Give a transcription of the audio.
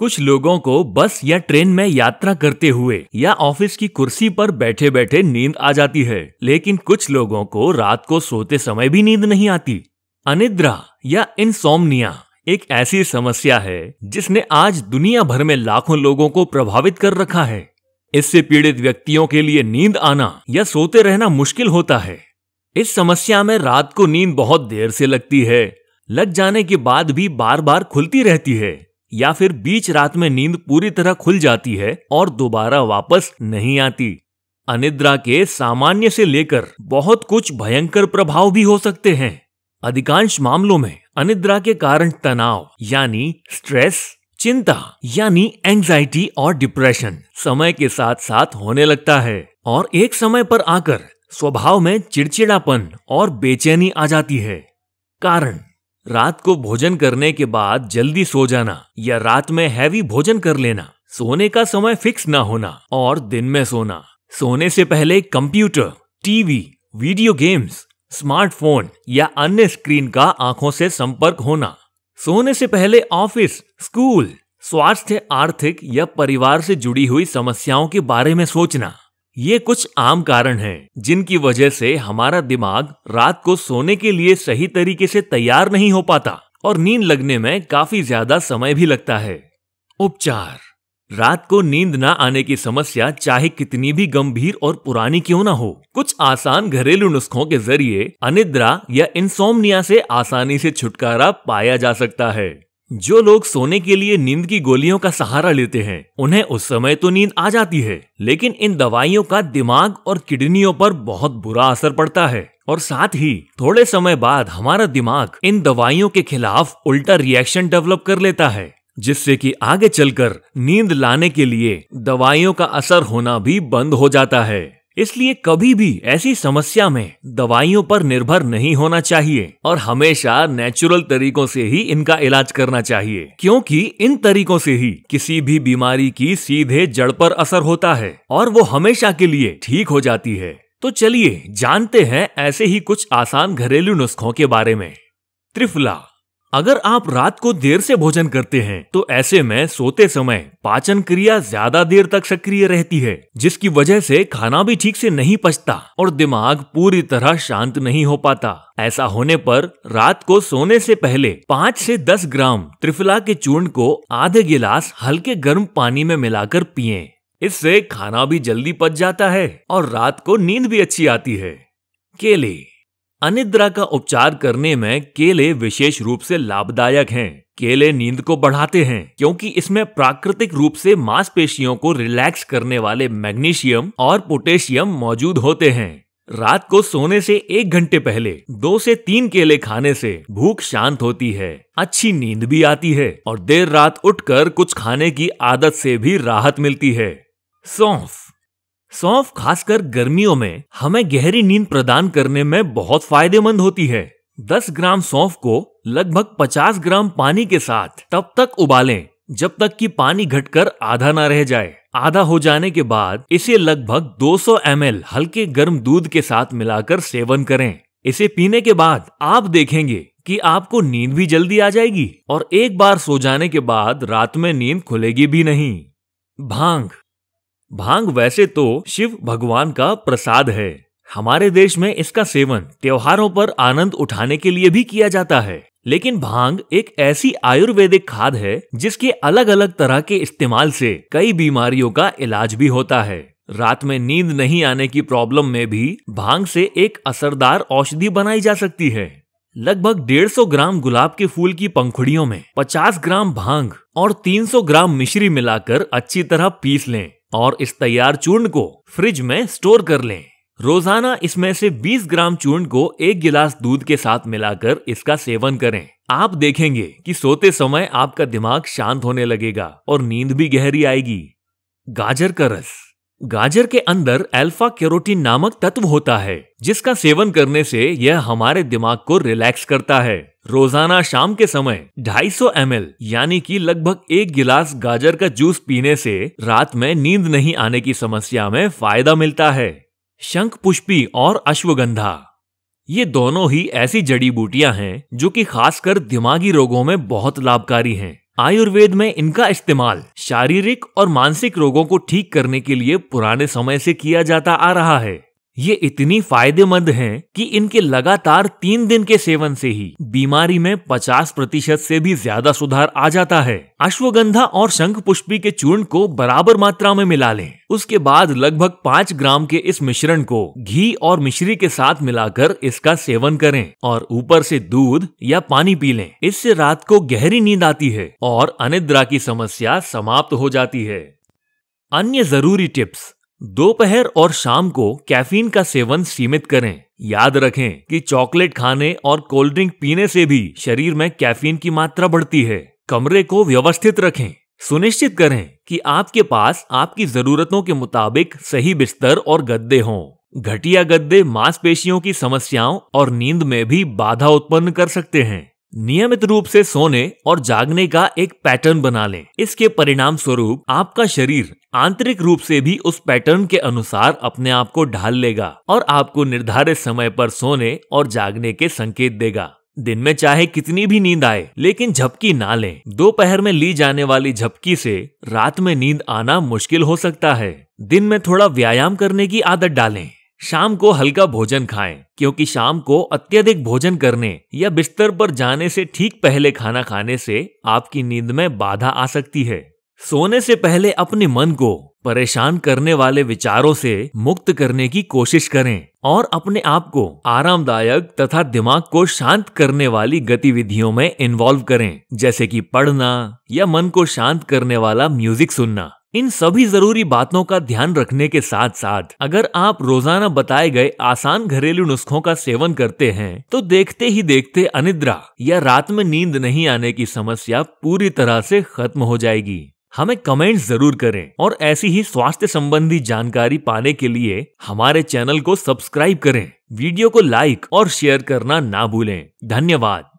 कुछ लोगों को बस या ट्रेन में यात्रा करते हुए या ऑफिस की कुर्सी पर बैठे बैठे नींद आ जाती है लेकिन कुछ लोगों को रात को सोते समय भी नींद नहीं आती अनिद्रा या इंसोमनिया एक ऐसी समस्या है जिसने आज दुनिया भर में लाखों लोगों को प्रभावित कर रखा है इससे पीड़ित व्यक्तियों के लिए नींद आना या सोते रहना मुश्किल होता है इस समस्या में रात को नींद बहुत देर से लगती है लग जाने के बाद भी बार बार खुलती रहती है या फिर बीच रात में नींद पूरी तरह खुल जाती है और दोबारा वापस नहीं आती अनिद्रा के सामान्य से लेकर बहुत कुछ भयंकर प्रभाव भी हो सकते हैं अधिकांश मामलों में अनिद्रा के कारण तनाव यानी स्ट्रेस चिंता यानी एंजाइटी और डिप्रेशन समय के साथ साथ होने लगता है और एक समय पर आकर स्वभाव में चिड़चिड़ापन और बेचैनी आ जाती है कारण रात को भोजन करने के बाद जल्दी सो जाना या रात में हैवी भोजन कर लेना सोने का समय फिक्स ना होना और दिन में सोना सोने से पहले computer TV video games smartphone या अन्य स्क्रीन का आंखों से संपर्क होना सोने से पहले ऑफिस स्कूल स्वास्थ्य आर्थिक या परिवार से जुड़ी हुई समस्याओं के बारे में सोचना ये कुछ आम कारण हैं जिनकी वजह से हमारा दिमाग रात को सोने के लिए सही तरीके से तैयार नहीं हो पाता और नींद लगने में काफी ज्यादा समय भी लगता है उपचार रात को नींद ना आने की समस्या चाहे कितनी भी गंभीर और पुरानी क्यों ना हो कुछ आसान घरेलू नुस्खों के जरिए अनिद्रा या इंसोमनिया से आसानी से छुटकारा पाया जा सकता है जो लोग सोने के लिए नींद की गोलियों का सहारा लेते हैं उन्हें उस समय तो नींद आ जाती है लेकिन इन दवाइयों का दिमाग और किडनियों पर बहुत बुरा असर पड़ता है और साथ ही थोड़े समय बाद हमारा दिमाग इन दवाइयों के खिलाफ उल्टा रिएक्शन डेवलप कर लेता है जिससे कि आगे चलकर नींद लाने के लिए दवाइयों का असर होना भी बंद हो जाता है इसलिए कभी भी ऐसी समस्या में दवाइयों पर निर्भर नहीं होना चाहिए और हमेशा नेचुरल तरीकों से ही इनका इलाज करना चाहिए क्योंकि इन तरीकों से ही किसी भी बीमारी की सीधे जड़ पर असर होता है और वो हमेशा के लिए ठीक हो जाती है तो चलिए जानते हैं ऐसे ही कुछ आसान घरेलू नुस्खों के बारे में त्रिफला अगर आप रात को देर से भोजन करते हैं तो ऐसे में सोते समय पाचन क्रिया ज्यादा देर तक सक्रिय रहती है जिसकी वजह से खाना भी ठीक से नहीं पचता और दिमाग पूरी तरह शांत नहीं हो पाता ऐसा होने पर रात को सोने से पहले पाँच से दस ग्राम त्रिफला के चूर्ण को आधे गिलास हल्के गर्म पानी में मिलाकर पिए इससे खाना भी जल्दी पच जाता है और रात को नींद भी अच्छी आती है केले अनिद्रा का उपचार करने में केले विशेष रूप से लाभदायक हैं। केले नींद को बढ़ाते हैं क्योंकि इसमें प्राकृतिक रूप से मांसपेशियों को रिलैक्स करने वाले मैग्नीशियम और पोटेशियम मौजूद होते हैं रात को सोने से एक घंटे पहले दो से तीन केले खाने से भूख शांत होती है अच्छी नींद भी आती है और देर रात उठकर कुछ खाने की आदत से भी राहत मिलती है सौंफ सौंफ खासकर गर्मियों में हमें गहरी नींद प्रदान करने में बहुत फायदेमंद होती है 10 ग्राम सौंफ को लगभग 50 ग्राम पानी के साथ तब तक उबालें जब तक कि पानी घटकर आधा ना रह जाए आधा हो जाने के बाद इसे लगभग 200 सौ हल्के गर्म दूध के साथ मिलाकर सेवन करें इसे पीने के बाद आप देखेंगे कि आपको नींद भी जल्दी आ जाएगी और एक बार सो जाने के बाद रात में नींद खुलेगी भी नहीं भांग भांग वैसे तो शिव भगवान का प्रसाद है हमारे देश में इसका सेवन त्योहारों पर आनंद उठाने के लिए भी किया जाता है लेकिन भांग एक ऐसी आयुर्वेदिक खाद है जिसके अलग अलग तरह के इस्तेमाल से कई बीमारियों का इलाज भी होता है रात में नींद नहीं आने की प्रॉब्लम में भी भांग से एक असरदार औषधि बनाई जा सकती है लगभग 150 ग्राम गुलाब के फूल की पंखुड़ियों में 50 ग्राम भांग और 300 ग्राम मिश्री मिलाकर अच्छी तरह पीस लें और इस तैयार चूर्ण को फ्रिज में स्टोर कर लें रोजाना इसमें से 20 ग्राम चूर्ण को एक गिलास दूध के साथ मिलाकर इसका सेवन करें आप देखेंगे कि सोते समय आपका दिमाग शांत होने लगेगा और नींद भी गहरी आएगी गाजर का रस गाजर के अंदर अल्फा कैरोटीन नामक तत्व होता है जिसका सेवन करने से यह हमारे दिमाग को रिलैक्स करता है रोजाना शाम के समय 250 सौ यानी कि लगभग एक गिलास गाजर का जूस पीने से रात में नींद नहीं आने की समस्या में फायदा मिलता है शंख पुष्पी और अश्वगंधा ये दोनों ही ऐसी जड़ी बूटियां हैं जो कि खासकर दिमागी रोगों में बहुत लाभकारी हैं। आयुर्वेद में इनका इस्तेमाल शारीरिक और मानसिक रोगों को ठीक करने के लिए पुराने समय से किया जाता आ रहा है ये इतनी फायदेमंद हैं कि इनके लगातार तीन दिन के सेवन से ही बीमारी में पचास प्रतिशत से भी ज्यादा सुधार आ जाता है अश्वगंधा और शंख पुष्पी के चूर्ण को बराबर मात्रा में मिला लें उसके बाद लगभग पाँच ग्राम के इस मिश्रण को घी और मिश्री के साथ मिलाकर इसका सेवन करें और ऊपर से दूध या पानी पी लें इससे रात को गहरी नींद आती है और अनिद्रा की समस्या समाप्त हो जाती है अन्य जरूरी टिप्स दोपहर और शाम को कैफीन का सेवन सीमित करें याद रखें कि चॉकलेट खाने और कोल्ड ड्रिंक पीने से भी शरीर में कैफीन की मात्रा बढ़ती है कमरे को व्यवस्थित रखें सुनिश्चित करें कि आपके पास आपकी जरूरतों के मुताबिक सही बिस्तर और गद्दे हों घटिया गद्दे मांसपेशियों की समस्याओं और नींद में भी बाधा उत्पन्न कर सकते हैं नियमित रूप से सोने और जागने का एक पैटर्न बना लें इसके परिणाम स्वरूप आपका शरीर आंतरिक रूप से भी उस पैटर्न के अनुसार अपने आप को ढाल लेगा और आपको निर्धारित समय पर सोने और जागने के संकेत देगा दिन में चाहे कितनी भी नींद आए लेकिन झपकी ना लें दोपहर में ली जाने वाली झपकी से रात में नींद आना मुश्किल हो सकता है दिन में थोड़ा व्यायाम करने की आदत डालें शाम को हल्का भोजन खाएं क्योंकि शाम को अत्यधिक भोजन करने या बिस्तर पर जाने से ठीक पहले खाना खाने से आपकी नींद में बाधा आ सकती है सोने से पहले अपने मन को परेशान करने वाले विचारों से मुक्त करने की कोशिश करें और अपने आप को आरामदायक तथा दिमाग को शांत करने वाली गतिविधियों में इन्वॉल्व करें जैसे कि पढ़ना या मन को शांत करने वाला म्यूजिक सुनना इन सभी जरूरी बातों का ध्यान रखने के साथ साथ अगर आप रोजाना बताए गए आसान घरेलू नुस्खों का सेवन करते हैं तो देखते ही देखते अनिद्रा या रात में नींद नहीं आने की समस्या पूरी तरह से खत्म हो जाएगी हमें कमेंट जरूर करें और ऐसी ही स्वास्थ्य संबंधी जानकारी पाने के लिए हमारे चैनल को सब्सक्राइब करें वीडियो को लाइक और शेयर करना ना भूलें धन्यवाद